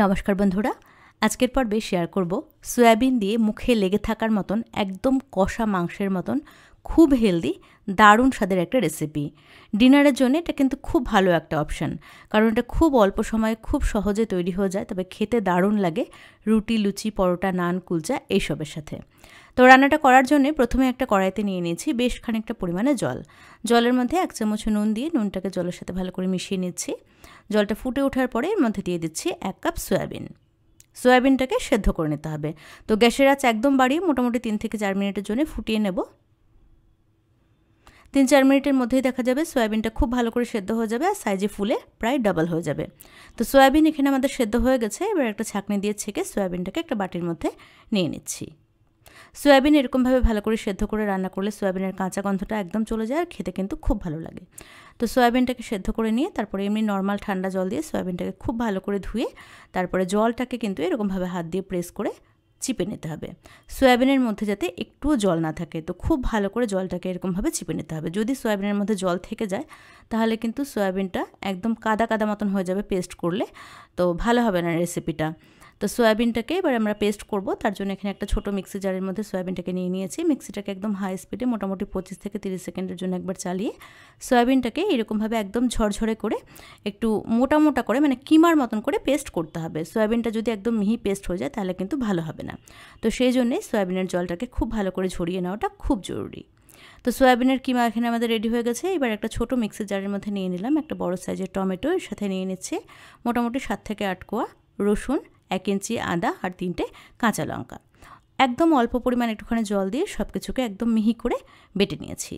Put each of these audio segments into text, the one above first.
নমস্কার বন্ধুরা আজকের পর্বে শেয়ার করব সয়াবিন দিয়ে মুখে লেগে থাকার মতন একদম কষা মাংসের মতন খুব হেলদি দারুণ স্বাদের একটা রেসিপি ডিনারের জন্য এটা কিন্তু খুব ভালো একটা অপশান কারণ এটা খুব অল্প সময়ে খুব সহজে তৈরি হয়ে যায় তবে খেতে দারুণ লাগে রুটি লুচি পরোটা নান কুলচা এইসবের সাথে তো রান্নাটা করার জন্য প্রথমে একটা কড়াইতে নিয়ে নিয়েছি বেশ খানিকটা পরিমাণে জল জলের মধ্যে এক চামচ নুন দিয়ে নুনটাকে জলের সাথে ভালো করে মিশিয়ে নিচ্ছি জলটা ফুটে ওঠার পরে এর মধ্যে দিয়ে দিচ্ছি এক কাপ সয়াবিন সয়াবিনটাকে সেদ্ধ করে নিতে হবে তো গ্যাসের আঁচ একদম বাড়িয়ে মোটামুটি তিন থেকে চার মিনিটের জন্য ফুটিয়ে নেব তিন চার মিনিটের মধ্যেই দেখা যাবে সয়াবিনটা খুব ভালো করে সেদ্ধ হয়ে যাবে আর সাইজে ফুলে প্রায় ডাবল হয়ে যাবে তো সয়াবিন এখানে আমাদের সেদ্ধ হয়ে গেছে এবার একটা ছাঁকনি দিয়ে ছেঁকে সয়াবিনটাকে একটা বাটির মধ্যে নিয়ে নিচ্ছি সয়াবিন এরকমভাবে ভালো করে সেদ্ধ করে রান্না করলে সয়াবিনের কাঁচা গন্ধটা একদম চলে যায় আর খেতে কিন্তু খুব ভালো লাগে তো সয়াবিনটাকে সেদ্ধ করে নিয়ে তারপরে এমনি নর্মাল ঠান্ডা জল দিয়ে সয়াবিনটাকে খুব ভালো করে ধুয়ে তারপরে জলটাকে কিন্তু এরকমভাবে হাত দিয়ে প্রেস করে চিপে নিতে হবে সয়াবিনের মধ্যে যাতে একটুও জল না থাকে তো খুব ভালো করে জলটাকে এরকমভাবে চিপে নিতে হবে যদি সয়াবিনের মধ্যে জল থেকে যায় তাহলে কিন্তু সয়াবিনটা একদম কাদা কাদা মতন হয়ে যাবে পেস্ট করলে তো ভালো হবে না রেসিপিটা তো সয়াবিনটাকে এবার আমরা পেস্ট করব তার জন্য এখানে একটা ছোট মিক্সি জারের মধ্যে সয়াবিনটাকে নিয়ে নিয়েছি মিক্সিটাকে একদম হাই স্পিডে মোটামুটি পঁচিশ থেকে তিরিশ সেকেন্ডের জন্য একবার চালিয়ে সয়াবিনটাকে এরকমভাবে একদম ঝরঝরে করে একটু মোটা মোটা করে মানে কিমার মতন করে পেস্ট করতে হবে সয়াবিনটা যদি একদম মিহি পেস্ট হয়ে যায় তাহলে কিন্তু ভালো হবে না তো সেই জন্যেই সয়াবিনের জলটাকে খুব ভালো করে ঝরিয়ে নেওয়াটা খুব জরুরি তো সয়াবিনের কিমা এখানে আমাদের রেডি হয়ে গেছে এবার একটা ছোট মিক্সি জারের মধ্যে নিয়ে নিলাম একটা বড় সাইজের টমেটো এর সাথে নিয়ে নিচ্ছে মোটামুটি সাত থেকে আট কোয়া রসুন এক ইঞ্চি আদা আর তিনটে কাঁচা লঙ্কা একদম অল্প পরিমাণ একটুখানি জল দিয়ে সব কিছুকে একদম মিহি করে বেটে নিয়েছি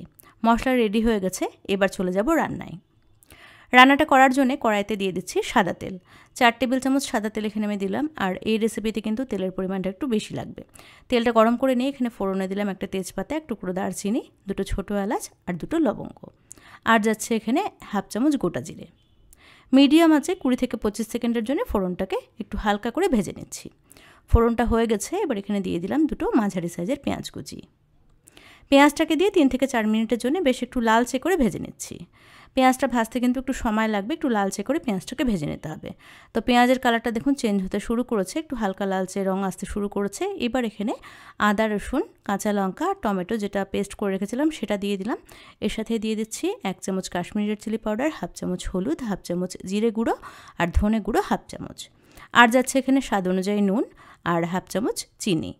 মশলা রেডি হয়ে গেছে এবার চলে যাব রান্নায় রান্নাটা করার জন্যে কড়াইতে দিয়ে দিচ্ছি সাদা তেল চার টেবিল চামচ সাদা তেল এখানে আমি দিলাম আর এই রেসিপিতে কিন্তু তেলের পরিমাণটা একটু বেশি লাগবে তেলটা গরম করে নিয়ে এখানে ফোড়নে দিলাম একটা তেজপাতা এক টুকরো দারচিনি দুটো ছোটো এলাচ আর দুটো লবঙ্গ আর যাচ্ছে এখানে হাফ চামচ গোটা জিরে মিডিয়াম আছে কুড়ি থেকে পঁচিশ সেকেন্ডের জন্য ফোড়নটাকে একটু হালকা করে ভেজে নিচ্ছি ফোড়নটা হয়ে গেছে এবার এখানে দিয়ে দিলাম দুটো মাঝারি সাইজের পেঁয়াজ কুচি পেঁয়াজটাকে দিয়ে তিন থেকে চার মিনিটের জন্য বেশ একটু লালচে করে ভেজে নিচ্ছি পেঁয়াজটা ভাজতে কিন্তু একটু সময় লাগবে একটু লালচে করে পেঁয়াজটাকে ভেজে নিতে হবে তো পেঁয়াজের কালারটা দেখুন চেঞ্জ হতে শুরু করেছে একটু হালকা লালচে রং আসতে শুরু করেছে এবার এখানে আদা রসুন কাঁচা লঙ্কা আর টমেটো যেটা পেস্ট করে রেখেছিলাম সেটা দিয়ে দিলাম এর সাথে দিয়ে দিচ্ছি এক চামচ Kashmiri red chilli powder half চামচ হলুদ হাফ চামচ জিরে গুঁড়ো আর ধনে গুঁড়ো হাফ চামচ আর যাচ্ছে এখানে স্বাদ অনুযায়ী নুন আর হাফ চামচ চিনি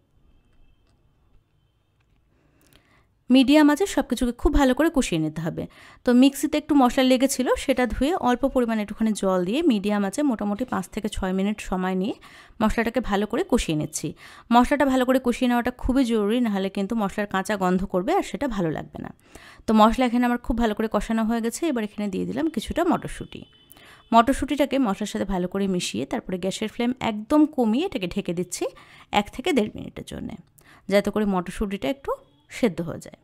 মিডিয়াম আছে সব কিছুকে খুব ভালো করে কষিয়ে নিতে হবে তো মিক্সিতে একটু মশলা লেগেছিল সেটা ধুয়ে অল্প পরিমাণে একটুখানি জল দিয়ে মিডিয়াম আছে মোটামুটি পাঁচ থেকে ছয় মিনিট সময় নিয়ে মশলাটাকে ভালো করে কষিয়ে নিচ্ছি মশলাটা ভালো করে কষিয়ে নেওয়াটা খুবই জরুরি নাহলে কিন্তু মশলার কাঁচা গন্ধ করবে আর সেটা ভালো লাগবে না তো মশলা এখানে আমার খুব ভালো করে কষানো হয়ে গেছে এবার এখানে দিয়ে দিলাম কিছুটা মটরশুঁটি মটরশুঁটিটাকে মশলার সাথে ভালো করে মিশিয়ে তারপরে গ্যাসের ফ্লেম একদম কমিয়ে এটাকে ঢেকে দিচ্ছি এক থেকে দেড় মিনিটের জন্য যাতে করে মটরশুঁটিটা একটু সেদ্ধ হয়ে যায়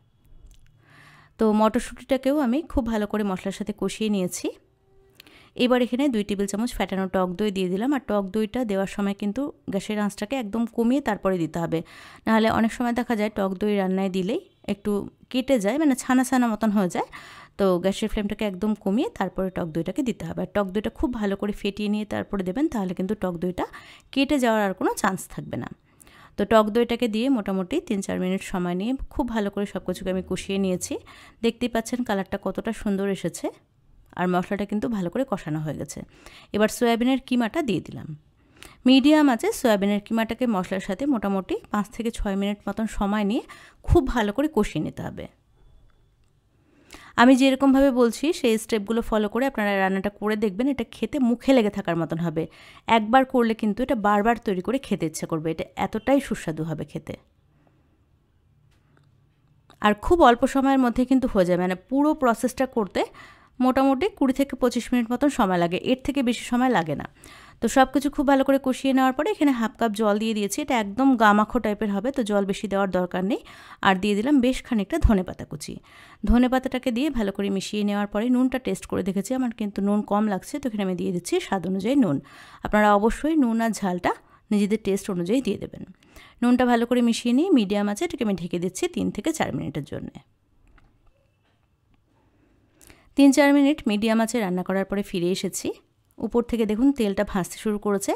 তো মটরশুঁটিটাকেও আমি খুব ভালো করে মশলার সাথে কষিয়ে নিয়েছি এবার এখানে দুই টেবিল চামচ ফ্যাটানো টক দই দিয়ে দিলাম আর টক দইটা দেওয়ার সময় কিন্তু গ্যাসের আঁচটাকে একদম কমিয়ে তারপরে দিতে হবে নাহলে অনেক সময় দেখা যায় টক দই রান্নায় দিলেই একটু কেটে যায় মানে ছানা ছানা মতন হয়ে যায় তো গ্যাসের ফ্লেমটাকে একদম কমিয়ে তারপরে টক দইটাকে দিতে হবে আর টক দইটা খুব ভালো করে ফেটিয়ে নিয়ে তারপরে দেবেন তাহলে কিন্তু টক দইটা কেটে যাওয়ার আর কোনো চান্স থাকবে না তো টক দইটাকে দিয়ে মোটামুটি তিন চার মিনিট সময় নিয়ে খুব ভালো করে সব কিছুকে আমি কষিয়ে নিয়েছি দেখতেই পাচ্ছেন কালারটা কতটা সুন্দর এসেছে আর মশলাটা কিন্তু ভালো করে কষানো হয়ে গেছে এবার সয়াবিনের কিমাটা দিয়ে দিলাম মিডিয়াম আছে সয়াবিনের কিমাটাকে মশলার সাথে মোটামুটি পাঁচ থেকে ছয় মিনিট মতন সময় নিয়ে খুব ভালো করে কষিয়ে নিতে হবে আমি যেরকমভাবে বলছি সেই স্টেপগুলো ফলো করে আপনারা রান্নাটা করে দেখবেন এটা খেতে মুখে লেগে থাকার মতন হবে একবার করলে কিন্তু এটা বারবার তৈরি করে খেতে ইচ্ছে করবে এটা এতটাই সুস্বাদু হবে খেতে আর খুব অল্প সময়ের মধ্যে কিন্তু হয়ে যায় মানে পুরো প্রসেসটা করতে মোটামুটি কুড়ি থেকে পঁচিশ মিনিট মতন সময় লাগে এর থেকে বেশি সময় লাগে না তো সব কিছু খুব ভালো করে কষিয়ে নেওয়ার পরে এখানে হাফ কাপ জল দিয়ে দিয়েছি এটা একদম গামাখো টাইপের হবে তো জল বেশি দেওয়ার দরকার নেই আর দিয়ে দিলাম বেশ খানিকটা ধনে পাতা কুচি ধনে পাতাটাকে দিয়ে ভালো করে মিশিয়ে নেওয়ার পরে নুনটা টেস্ট করে দেখেছি আমার কিন্তু নুন কম লাগছে তো এখানে আমি দিয়ে দিচ্ছি স্বাদ অনুযায়ী নুন আপনারা অবশ্যই নুন আর ঝালটা নিজেদের টেস্ট অনুযায়ী দিয়ে দেবেন নুনটা ভালো করে মিশিয়ে নিয়ে মিডিয়াম আছে এটাকে আমি ঢেকে দিচ্ছি তিন থেকে চার মিনিটের জন্য তিন চার মিনিট মিডিয়াম আছে রান্না করার পরে ফিরে এসেছি উপর থেকে দেখুন তেলটা ভাসতে শুরু করেছে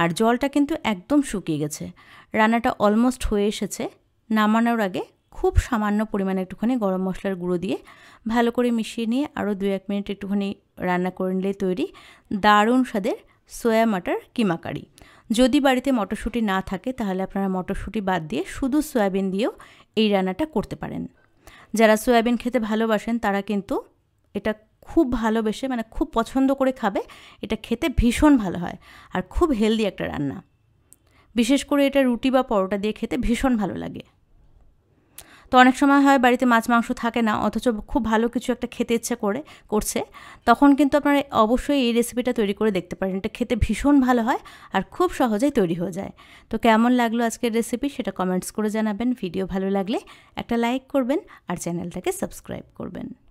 আর জলটা কিন্তু একদম শুকিয়ে গেছে রান্নাটা অলমোস্ট হয়ে এসেছে নামানোর আগে খুব সামান্য পরিমাণে একটুখানি গরম মশলার গুঁড়ো দিয়ে ভালো করে মিশিয়ে নিয়ে আরও দু এক মিনিট একটুখানি রান্না করে নিলে তৈরি দারুণ স্বাদের সোয়া মাটার কিমা কারি যদি বাড়িতে মটরশুঁটি না থাকে তাহলে আপনারা মটরশুঁটি বাদ দিয়ে শুধু সয়াবিন দিয়েও এই রান্নাটা করতে পারেন যারা সয়াবিন খেতে ভালোবাসেন তারা কিন্তু এটা খুব ভালোবেসে মানে খুব পছন্দ করে খাবে এটা খেতে ভীষণ ভালো হয় আর খুব হেলদি একটা রান্না বিশেষ করে এটা রুটি বা পরোটা দিয়ে খেতে ভীষণ ভালো লাগে তো অনেক সময় হয় বাড়িতে মাছ মাংস থাকে না অথচ খুব ভালো কিছু একটা খেতে ইচ্ছে করে করছে তখন কিন্তু আপনারা অবশ্যই এই রেসিপিটা তৈরি করে দেখতে পারেন এটা খেতে ভীষণ ভালো হয় আর খুব সহজেই তৈরি হয়ে যায় তো কেমন লাগলো আজকের রেসিপি সেটা কমেন্টস করে জানাবেন ভিডিও ভালো লাগলে একটা লাইক করবেন আর চ্যানেলটাকে সাবস্ক্রাইব করবেন